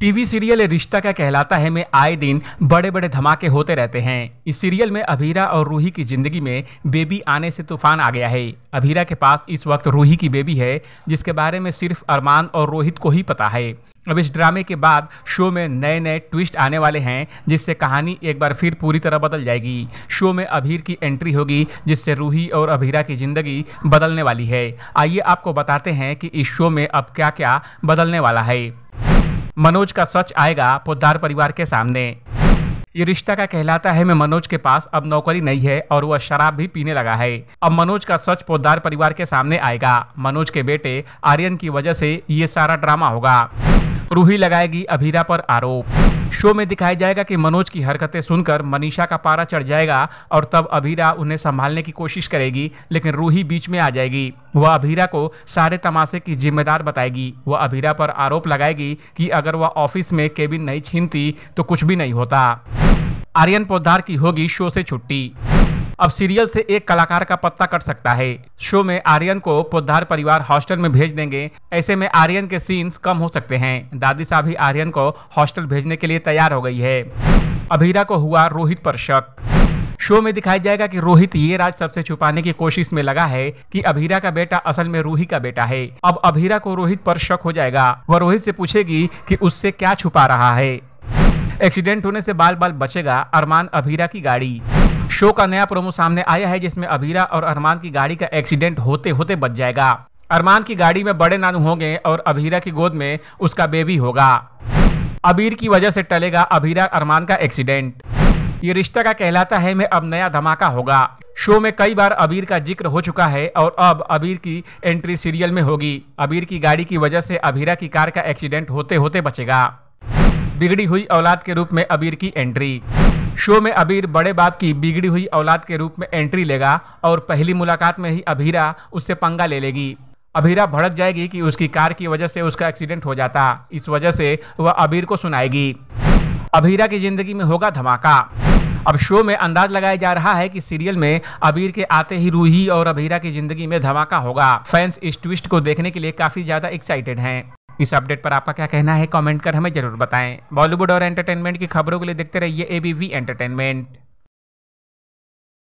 TV serial रिश्ता क्या कहलाता है में आए दिन बड़े बड़े धमाके होते रहते हैं इस सीरियल में अभीरा और रूही की जिंदगी में बेबी आने से तूफान आ गया है अभीरा के पास इस वक्त रूही की बेबी है जिसके बारे में सिर्फ अरमान और रोहित को ही पता है अब इस ड्रामे के बाद शो में नए नए ट्विस्ट आने वाले हैं जिससे कहानी एक बार फिर पूरी तरह बदल जाएगी शो में अभीर की एंट्री होगी जिससे रूही और अभीरा की ज़िंदगी बदलने वाली है आइए आपको बताते हैं कि इस शो में अब क्या क्या बदलने वाला है मनोज का सच आएगा पोदार परिवार के सामने ये रिश्ता का कहलाता है मैं मनोज के पास अब नौकरी नहीं है और वह शराब भी पीने लगा है अब मनोज का सच पोदार परिवार के सामने आएगा मनोज के बेटे आर्यन की वजह से ये सारा ड्रामा होगा रूही लगाएगी अभीरा पर आरोप शो में दिखाया जाएगा कि मनोज की हरकतें सुनकर मनीषा का पारा चढ़ जाएगा और तब अभीरा उन्हें संभालने की कोशिश करेगी लेकिन रूही बीच में आ जाएगी वह अभीरा को सारे तमाशे की जिम्मेदार बताएगी वह अभीरा पर आरोप लगाएगी कि अगर वह ऑफिस में केबिन नहीं छीनती तो कुछ भी नहीं होता आर्यन पोद्दार की होगी शो से छुट्टी अब सीरियल से एक कलाकार का पत्ता कट सकता है शो में आर्यन को पोद्धार परिवार हॉस्टल में भेज देंगे ऐसे में आर्यन के सीन्स कम हो सकते हैं दादी साहब ही आर्यन को हॉस्टल भेजने के लिए तैयार हो गई है अभीरा को हुआ रोहित पर शक शो में दिखाया जाएगा कि रोहित ये राज सबसे छुपाने की कोशिश में लगा है कि अभीरा का बेटा असल में रूही का बेटा है अब अभीरा को रोहित पर शक हो जाएगा वह रोहित से पूछेगी कि उससे क्या छुपा रहा है एक्सीडेंट होने से बाल बाल बचेगा अरमान अभीरा की गाड़ी शो का नया प्रोमो सामने आया है जिसमें अभीरा और अरमान की गाड़ी का एक्सीडेंट होते होते बच जाएगा अरमान की गाड़ी में बड़े नानू होंगे और अभीरा की गोद में उसका बेबी होगा अबीर की वजह से टलेगा अभीरा अरमान का एक्सीडेंट ये रिश्ता का कहलाता है में अब नया धमाका होगा शो में कई बार अबीर का जिक्र हो चुका है और अब अबीर की एंट्री सीरियल में होगी अबीर की गाड़ी की वजह से अभीरा की कार का एक्सीडेंट होते होते बचेगा बिगड़ी हुई औलाद के रूप में अबीर की एंट्री शो में अबीर बड़े बाप की बिगड़ी हुई औलाद के रूप में एंट्री लेगा और पहली मुलाकात में ही अभीरा उससे पंगा ले लेगी अभीरा भड़क जाएगी कि उसकी कार की वजह से उसका एक्सीडेंट हो जाता इस वजह से वह अबीर को सुनाएगी अभीरा की जिंदगी में होगा धमाका अब शो में अंदाज लगाया जा रहा है कि सीरियल में अबीर के आते ही रूही और अभीरा की जिंदगी में धमाका होगा फैंस इस ट्विस्ट को देखने के लिए काफी ज्यादा एक्साइटेड हैं इस अपडेट पर आपका क्या कहना है कमेंट कर हमें जरूर बताएं बॉलीवुड और एंटरटेनमेंट की खबरों के लिए देखते रहिए एबीवी एंटरटेनमेंट